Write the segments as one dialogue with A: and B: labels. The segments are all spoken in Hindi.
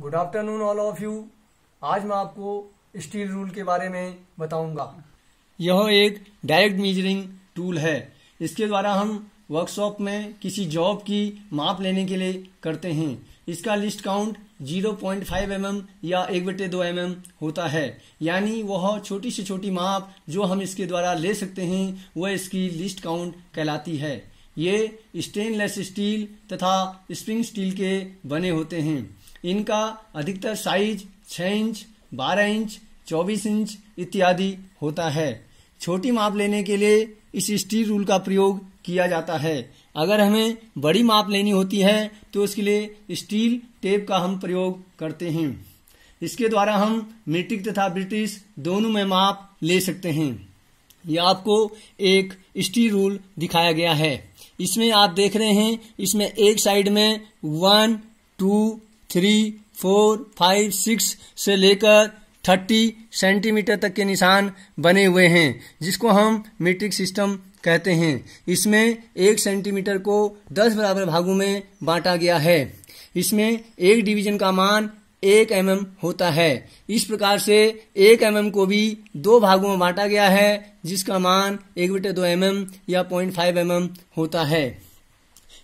A: good afternoon all of you आज मैं आपको स्टील रूल के बारे में बताऊंगा यह एक डायरेक्ट मीजरिंग टूल है इसके द्वारा हम वर्कशॉप में किसी जॉब की माप लेने के लिए करते हैं इसका लिस्ट काउंट 0.5 पॉइंट mm या एक बटे दो एम mm होता है यानी वह छोटी से छोटी माप जो हम इसके द्वारा ले सकते हैं वह इसकी लिस्ट काउंट कहलाती है ये स्टेनलेस स्टील तथा स्प्रिंग स्टील के बने होते हैं इनका अधिकतर साइज 6 इंच 12 इंच 24 इंच इत्यादि होता है छोटी माप लेने के लिए इस स्टील रूल का प्रयोग किया जाता है अगर हमें बड़ी माप लेनी होती है तो उसके लिए स्टील टेप का हम प्रयोग करते हैं इसके द्वारा हम मीट्रिक तथा ब्रिटिश दोनों में माप ले सकते हैं यह आपको एक स्टील रूल दिखाया गया है इसमें आप देख रहे हैं इसमें एक साइड में one two three four five six से लेकर थर्टी सेंटीमीटर तक के निशान बने हुए हैं जिसको हम मीट्रिक सिस्टम कहते हैं इसमें एक सेंटीमीटर को दस बराबर भागों में बांटा गया है इसमें एक डिवीजन का मान एक एम mm होता है इस प्रकार से एक एम mm को भी दो भागों में बांटा गया है जिसका मान एक बटे दो एम mm या पॉइंट फाइव एम होता है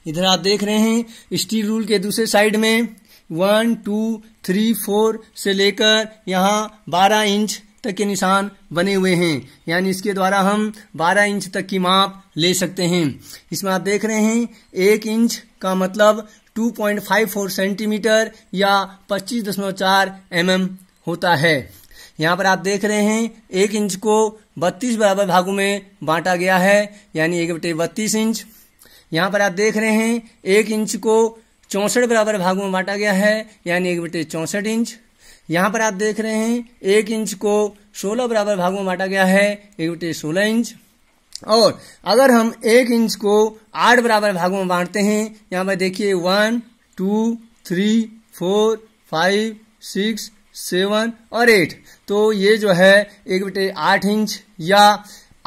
A: इधर आप देख रहे हैं स्टील रूल के दूसरे साइड में वन टू थ्री फोर से लेकर यहाँ बारह इंच तक के निशान बने हुए हैं यानी इसके द्वारा हम बारह इंच तक की माप ले सकते हैं इसमें आप देख रहे हैं एक इंच का मतलब 2.54 सेंटीमीटर या 25.4 दशमलव mm होता है यहाँ पर आप देख रहे हैं एक इंच को 32 बराबर भागों में बांटा गया है यानी एक बटे बत्तीस इंच यहाँ पर आप देख रहे हैं एक इंच को चौंसठ बराबर भागों में बांटा गया है यानी एक बटे चौंसठ इंच यहाँ पर आप देख रहे हैं एक इंच को सोलह बराबर भागों में बांटा गया है एक बटे सोलह इंच और अगर हम एक इंच को आठ बराबर भागों में बांटते हैं यहाँ पर देखिए one two three four five six seven और एट तो ये जो है एक बटे आठ इंच या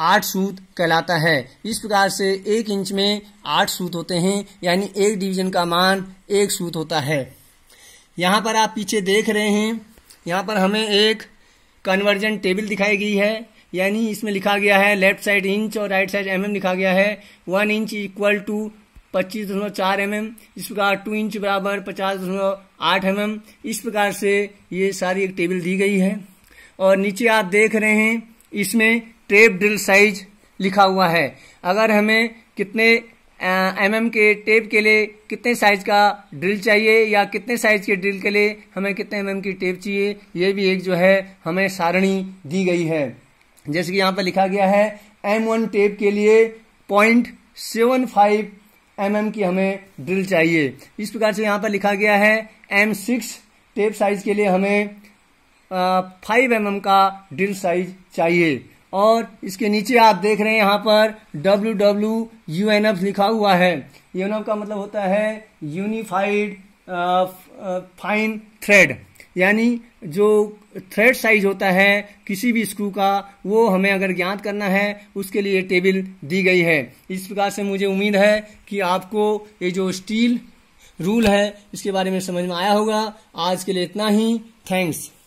A: आठ सूत कहलाता है इस प्रकार से एक इंच में आठ सूत होते हैं यानी एक डिवीजन का मान एक सूत होता है यहाँ पर आप पीछे देख रहे हैं यहाँ पर हमें एक कन्वर्जन टेबल दिखाई गई है यानी इसमें लिखा गया है लेफ्ट साइड इंच और राइट साइड एमएम लिखा गया है वन इंच इक्वल टू पच्चीस दशमलव चार एम mm, इस प्रकार टू इंच बराबर पचास दशमलव आठ एम mm, इस प्रकार से ये सारी एक टेबल दी गई है और नीचे आप देख रहे हैं इसमें टेप ड्रिल साइज लिखा हुआ है अगर हमें कितने एम एम mm के टेप के लिए कितने साइज का ड्रिल चाहिए या कितने साइज के ड्रिल के लिए हमें कितने एम एम की टेप चाहिए ये भी एक जो है हमें सारणी दी गई है जैसे कि यहां पर लिखा गया है एम वन टेप के लिए point seven five M M की हमें ड्रिल चाहिए इस प्रकार से यहाँ पर लिखा गया है एम सिक्स टेप साइज के लिए हमें फाइव एम एम का ड्रिल साइज चाहिए और इसके नीचे आप देख रहे हैं यहाँ पर W W U N F लिखा हुआ है यूएनएफ का मतलब होता है यूनिफाइड फाइन थ्रेड यानी जो थ्रेड साइज होता है किसी भी स्क्रू का वो हमें अगर ज्ञात करना है उसके लिए टेबल दी गई है इस प्रकार से मुझे उम्मीद है कि आपको ये जो स्टील रूल है इसके बारे में समझ में आया होगा आज के लिए इतना ही थैंक्स